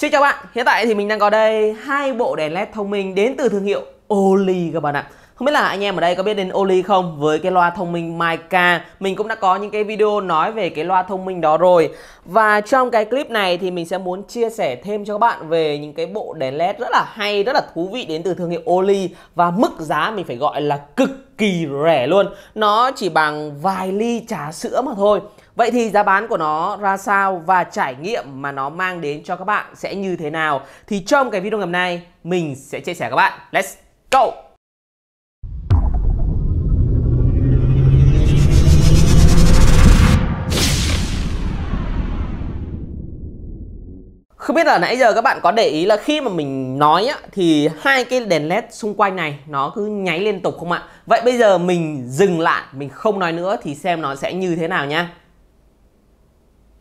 Xin chào bạn, hiện tại thì mình đang có đây hai bộ đèn led thông minh đến từ thương hiệu Oli các bạn ạ. Không biết là anh em ở đây có biết đến Oli không? Với cái loa thông minh Mica, mình cũng đã có những cái video nói về cái loa thông minh đó rồi. Và trong cái clip này thì mình sẽ muốn chia sẻ thêm cho các bạn về những cái bộ đèn led rất là hay, rất là thú vị đến từ thương hiệu Oli và mức giá mình phải gọi là cực kỳ rẻ luôn. Nó chỉ bằng vài ly trà sữa mà thôi. Vậy thì giá bán của nó ra sao và trải nghiệm mà nó mang đến cho các bạn sẽ như thế nào? Thì trong cái video ngày hôm nay mình sẽ chia sẻ các bạn. Let's go! Không biết là nãy giờ các bạn có để ý là khi mà mình nói á, thì hai cái đèn led xung quanh này nó cứ nháy liên tục không ạ? Vậy bây giờ mình dừng lại, mình không nói nữa thì xem nó sẽ như thế nào nha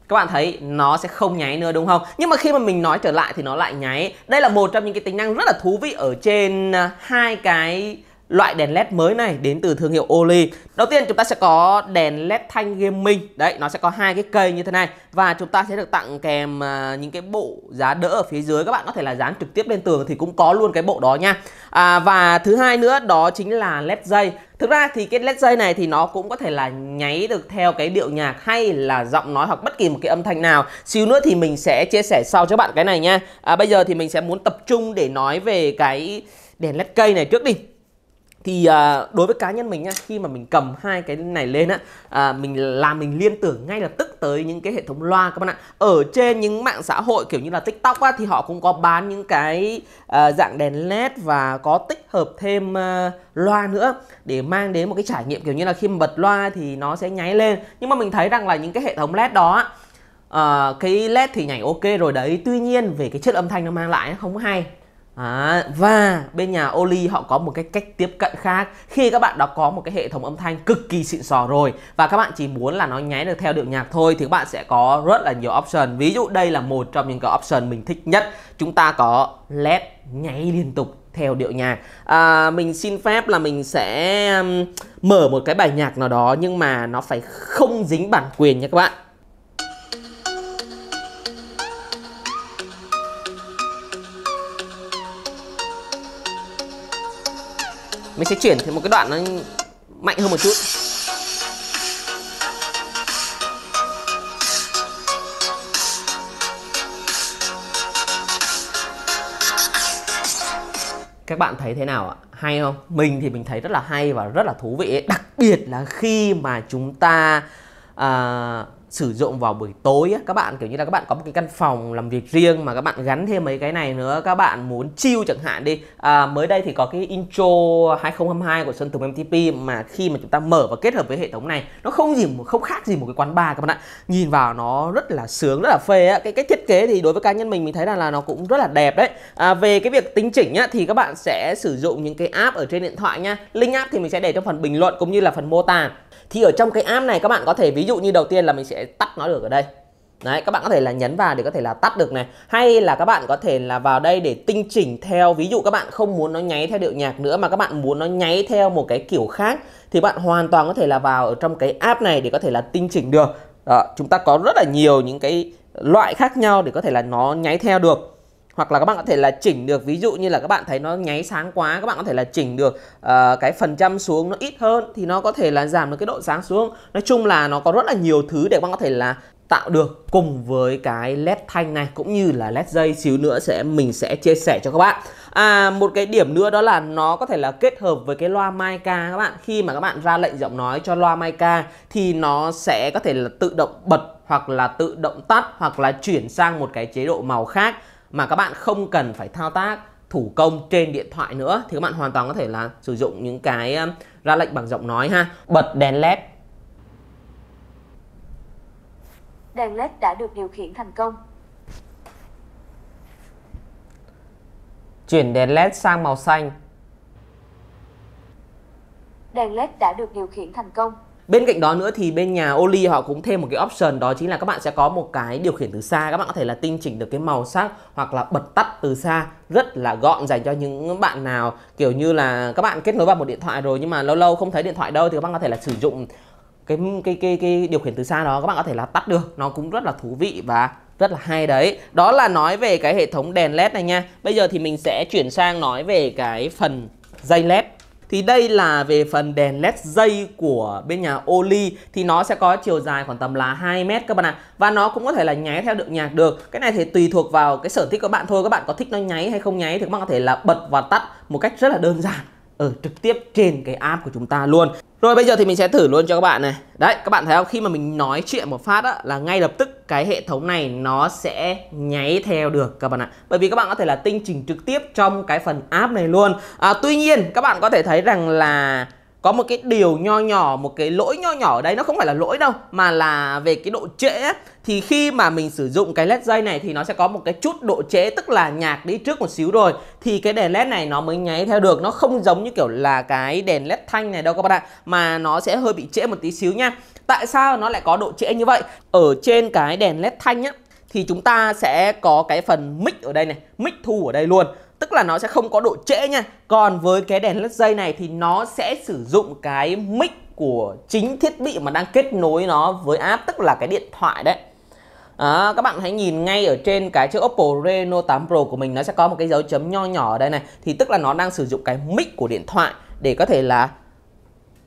các bạn thấy nó sẽ không nháy nữa đúng không nhưng mà khi mà mình nói trở lại thì nó lại nháy đây là một trong những cái tính năng rất là thú vị ở trên à, hai cái loại đèn led mới này đến từ thương hiệu Oli. Đầu tiên chúng ta sẽ có đèn led thanh gaming. Đấy, nó sẽ có hai cái cây như thế này và chúng ta sẽ được tặng kèm à, những cái bộ giá đỡ ở phía dưới các bạn có thể là dán trực tiếp lên tường thì cũng có luôn cái bộ đó nha. À, và thứ hai nữa đó chính là led dây. Thực ra thì cái led dây này thì nó cũng có thể là nháy được theo cái điệu nhạc hay là giọng nói hoặc bất kỳ một cái âm thanh nào. Xíu nữa thì mình sẽ chia sẻ sau cho bạn cái này nha. À, bây giờ thì mình sẽ muốn tập trung để nói về cái đèn led cây này trước đi thì à, đối với cá nhân mình nha khi mà mình cầm hai cái này lên á à, mình làm mình liên tưởng ngay lập tức tới những cái hệ thống loa các bạn ạ ở trên những mạng xã hội kiểu như là tiktok á thì họ cũng có bán những cái à, dạng đèn led và có tích hợp thêm à, loa nữa để mang đến một cái trải nghiệm kiểu như là khi mà bật loa thì nó sẽ nháy lên nhưng mà mình thấy rằng là những cái hệ thống led đó à, cái led thì nhảy ok rồi đấy tuy nhiên về cái chất âm thanh nó mang lại không hay À, và bên nhà Oli họ có một cái cách tiếp cận khác khi các bạn đã có một cái hệ thống âm thanh cực kỳ xịn sò rồi và các bạn chỉ muốn là nó nháy được theo điệu nhạc thôi thì các bạn sẽ có rất là nhiều option ví dụ đây là một trong những cái option mình thích nhất chúng ta có led nháy liên tục theo điệu nhạc à, mình xin phép là mình sẽ mở một cái bài nhạc nào đó nhưng mà nó phải không dính bản quyền nha các bạn mình sẽ chuyển thêm một cái đoạn nó mạnh hơn một chút các bạn thấy thế nào ạ hay không mình thì mình thấy rất là hay và rất là thú vị đặc biệt là khi mà chúng ta uh, sử dụng vào buổi tối á, các bạn kiểu như là các bạn có một cái căn phòng làm việc riêng mà các bạn gắn thêm mấy cái này nữa các bạn muốn chill chẳng hạn đi à, mới đây thì có cái intro 2022 của Sơn Tùng MTP mà khi mà chúng ta mở và kết hợp với hệ thống này nó không gì không khác gì một cái quán bar các bạn ạ nhìn vào nó rất là sướng rất là phê á. cái cách thiết kế thì đối với cá nhân mình mình thấy là, là nó cũng rất là đẹp đấy à, về cái việc tính chỉnh á, thì các bạn sẽ sử dụng những cái app ở trên điện thoại nhá link app thì mình sẽ để trong phần bình luận cũng như là phần mô tả thì ở trong cái app này các bạn có thể ví dụ như đầu tiên là mình sẽ tắt nó được ở đây Đấy, các bạn có thể là nhấn vào để có thể là tắt được này Hay là các bạn có thể là vào đây để tinh chỉnh theo Ví dụ các bạn không muốn nó nháy theo điệu nhạc nữa Mà các bạn muốn nó nháy theo một cái kiểu khác Thì bạn hoàn toàn có thể là vào ở trong cái app này để có thể là tinh chỉnh được Đó, Chúng ta có rất là nhiều những cái loại khác nhau để có thể là nó nháy theo được hoặc là các bạn có thể là chỉnh được ví dụ như là các bạn thấy nó nháy sáng quá các bạn có thể là chỉnh được uh, cái phần trăm xuống nó ít hơn thì nó có thể là giảm được cái độ sáng xuống nói chung là nó có rất là nhiều thứ để các bạn có thể là tạo được cùng với cái led thanh này cũng như là led dây xíu nữa sẽ mình sẽ chia sẻ cho các bạn à một cái điểm nữa đó là nó có thể là kết hợp với cái loa mica các bạn khi mà các bạn ra lệnh giọng nói cho loa mica thì nó sẽ có thể là tự động bật hoặc là tự động tắt hoặc là chuyển sang một cái chế độ màu khác mà các bạn không cần phải thao tác thủ công trên điện thoại nữa thì các bạn hoàn toàn có thể là sử dụng những cái ra lệnh bằng giọng nói ha bật đèn led đèn led đã được điều khiển thành công chuyển đèn led sang màu xanh đèn led đã được điều khiển thành công bên cạnh đó nữa thì bên nhà Oli họ cũng thêm một cái option đó chính là các bạn sẽ có một cái điều khiển từ xa các bạn có thể là tinh chỉnh được cái màu sắc hoặc là bật tắt từ xa rất là gọn dành cho những bạn nào kiểu như là các bạn kết nối vào một điện thoại rồi nhưng mà lâu lâu không thấy điện thoại đâu thì các bạn có thể là sử dụng cái cái cái cái điều khiển từ xa đó các bạn có thể là tắt được nó cũng rất là thú vị và rất là hay đấy đó là nói về cái hệ thống đèn led này nha bây giờ thì mình sẽ chuyển sang nói về cái phần dây led thì đây là về phần đèn led dây của bên nhà Oli thì nó sẽ có chiều dài khoảng tầm là 2 mét các bạn ạ. À. Và nó cũng có thể là nháy theo được nhạc được. Cái này thì tùy thuộc vào cái sở thích của bạn thôi. Các bạn có thích nó nháy hay không nháy thì các bạn có thể là bật và tắt một cách rất là đơn giản ở trực tiếp trên cái app của chúng ta luôn. Rồi bây giờ thì mình sẽ thử luôn cho các bạn này. Đấy, các bạn thấy không? Khi mà mình nói chuyện một phát á, là ngay lập tức cái hệ thống này nó sẽ nháy theo được các bạn ạ bởi vì các bạn có thể là tinh chỉnh trực tiếp trong cái phần app này luôn à, tuy nhiên các bạn có thể thấy rằng là có một cái điều nho nhỏ một cái lỗi nho nhỏ ở đây nó không phải là lỗi đâu mà là về cái độ trễ ấy. thì khi mà mình sử dụng cái led dây này thì nó sẽ có một cái chút độ trễ tức là nhạc đi trước một xíu rồi thì cái đèn led này nó mới nháy theo được nó không giống như kiểu là cái đèn led thanh này đâu các bạn ạ mà nó sẽ hơi bị trễ một tí xíu nha tại sao nó lại có độ trễ như vậy ở trên cái đèn led thanh nhá thì chúng ta sẽ có cái phần mic ở đây này mic thu ở đây luôn tức là nó sẽ không có độ trễ nha còn với cái đèn led dây này thì nó sẽ sử dụng cái mic của chính thiết bị mà đang kết nối nó với app tức là cái điện thoại đấy À, các bạn hãy nhìn ngay ở trên cái chiếc Oppo Reno 8 Pro của mình nó sẽ có một cái dấu chấm nho nhỏ ở đây này thì tức là nó đang sử dụng cái mic của điện thoại để có thể là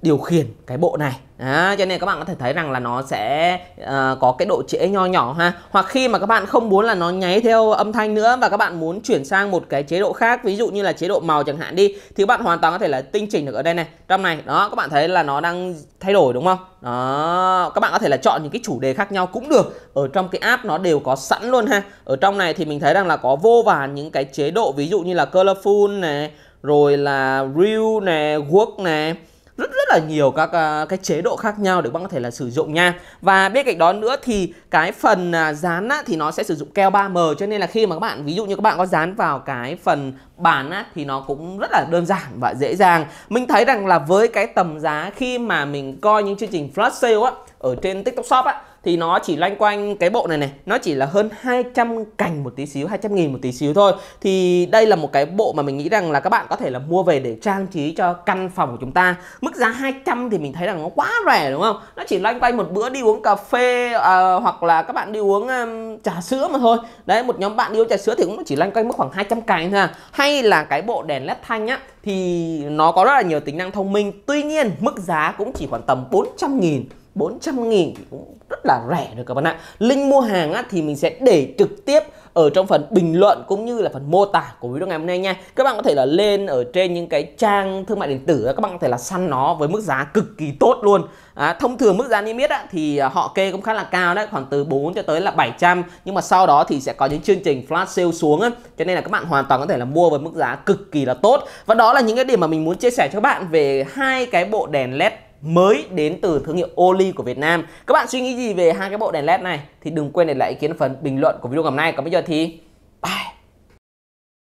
điều khiển cái bộ này À, cho nên các bạn có thể thấy rằng là nó sẽ uh, có cái độ trễ nho nhỏ ha Hoặc khi mà các bạn không muốn là nó nháy theo âm thanh nữa Và các bạn muốn chuyển sang một cái chế độ khác Ví dụ như là chế độ màu chẳng hạn đi Thì các bạn hoàn toàn có thể là tinh chỉnh được ở đây này Trong này, đó, các bạn thấy là nó đang thay đổi đúng không? Đó, các bạn có thể là chọn những cái chủ đề khác nhau cũng được Ở trong cái app nó đều có sẵn luôn ha Ở trong này thì mình thấy rằng là có vô vàn những cái chế độ Ví dụ như là colorful này Rồi là real này, work này rất rất là nhiều các à, cái chế độ khác nhau để bạn có thể là sử dụng nha và bên cạnh đó nữa thì cái phần à, dán á, thì nó sẽ sử dụng keo 3M cho nên là khi mà các bạn ví dụ như các bạn có dán vào cái phần bàn á, thì nó cũng rất là đơn giản và dễ dàng mình thấy rằng là với cái tầm giá khi mà mình coi những chương trình flash sale á ở trên tiktok shop á thì nó chỉ loanh quanh cái bộ này này nó chỉ là hơn 200 cành một tí xíu 200 nghìn một tí xíu thôi thì đây là một cái bộ mà mình nghĩ rằng là các bạn có thể là mua về để trang trí cho căn phòng của chúng ta mức giá 200 thì mình thấy rằng nó quá rẻ đúng không nó chỉ loanh quanh một bữa đi uống cà phê à, hoặc là các bạn đi uống um, trà sữa mà thôi đấy một nhóm bạn đi uống trà sữa thì cũng chỉ loanh quanh mức khoảng 200 cành thôi à. hay là cái bộ đèn led thanh á thì nó có rất là nhiều tính năng thông minh tuy nhiên mức giá cũng chỉ khoảng tầm 400 nghìn 400 nghìn thì cũng rất là rẻ rồi các bạn ạ Link mua hàng á, thì mình sẽ để trực tiếp ở trong phần bình luận cũng như là phần mô tả của video ngày hôm nay nha Các bạn có thể là lên ở trên những cái trang thương mại điện tử Các bạn có thể là săn nó với mức giá cực kỳ tốt luôn à, Thông thường mức giá niêm yết á, thì họ kê cũng khá là cao đấy Khoảng từ 4 cho tới là 700 Nhưng mà sau đó thì sẽ có những chương trình flash sale xuống á. Cho nên là các bạn hoàn toàn có thể là mua với mức giá cực kỳ là tốt Và đó là những cái điểm mà mình muốn chia sẻ cho các bạn về hai cái bộ đèn LED mới đến từ thương hiệu Oli của Việt Nam. Các bạn suy nghĩ gì về hai cái bộ đèn led này thì đừng quên để lại ý kiến phần bình luận của video ngày hôm nay. Còn bây giờ thì bye.